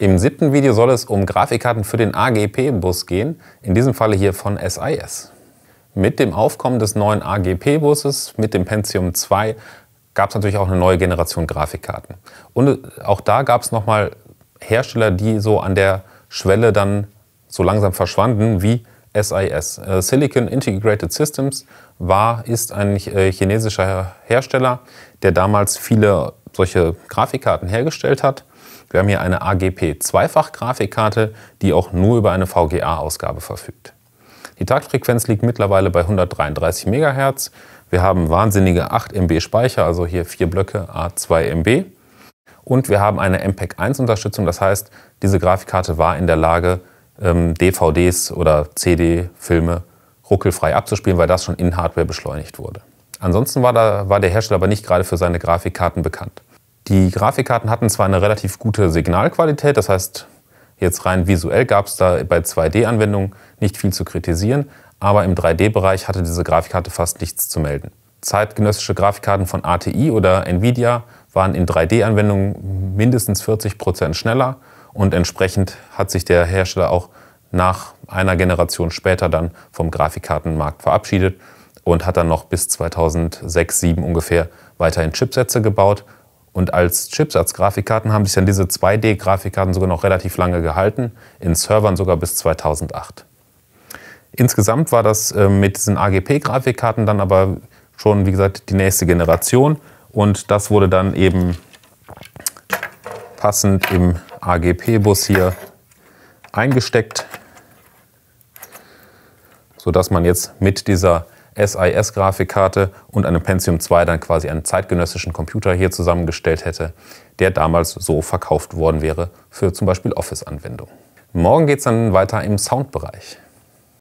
Im siebten Video soll es um Grafikkarten für den AGP-Bus gehen, in diesem Falle hier von SIS. Mit dem Aufkommen des neuen AGP-Busses, mit dem Pentium 2, gab es natürlich auch eine neue Generation Grafikkarten. Und äh, auch da gab es nochmal Hersteller, die so an der Schwelle dann so langsam verschwanden, wie SIS. Äh, Silicon Integrated Systems war, ist ein äh, chinesischer Hersteller, der damals viele solche Grafikkarten hergestellt hat. Wir haben hier eine AGP-Zweifach-Grafikkarte, die auch nur über eine VGA-Ausgabe verfügt. Die Taktfrequenz liegt mittlerweile bei 133 MHz. Wir haben wahnsinnige 8 MB Speicher, also hier vier Blöcke A2 MB. Und wir haben eine MPEG-1-Unterstützung, das heißt, diese Grafikkarte war in der Lage, ähm, DVDs oder CD-Filme ruckelfrei abzuspielen, weil das schon in Hardware beschleunigt wurde. Ansonsten war, da, war der Hersteller aber nicht gerade für seine Grafikkarten bekannt. Die Grafikkarten hatten zwar eine relativ gute Signalqualität, das heißt, jetzt rein visuell gab es da bei 2D-Anwendungen nicht viel zu kritisieren, aber im 3D-Bereich hatte diese Grafikkarte fast nichts zu melden. Zeitgenössische Grafikkarten von ATI oder Nvidia waren in 3D-Anwendungen mindestens 40% Prozent schneller und entsprechend hat sich der Hersteller auch nach einer Generation später dann vom Grafikkartenmarkt verabschiedet und hat dann noch bis 2006, 2007 ungefähr weiterhin Chipsätze gebaut und als Chips, als Grafikkarten haben sich dann diese 2D-Grafikkarten sogar noch relativ lange gehalten, in Servern sogar bis 2008. Insgesamt war das äh, mit diesen AGP-Grafikkarten dann aber schon, wie gesagt, die nächste Generation. Und das wurde dann eben passend im AGP-Bus hier eingesteckt, sodass man jetzt mit dieser SIS-Grafikkarte und einem Pentium 2 dann quasi einen zeitgenössischen Computer hier zusammengestellt hätte, der damals so verkauft worden wäre für zum Beispiel Office-Anwendungen. Morgen geht es dann weiter im Soundbereich.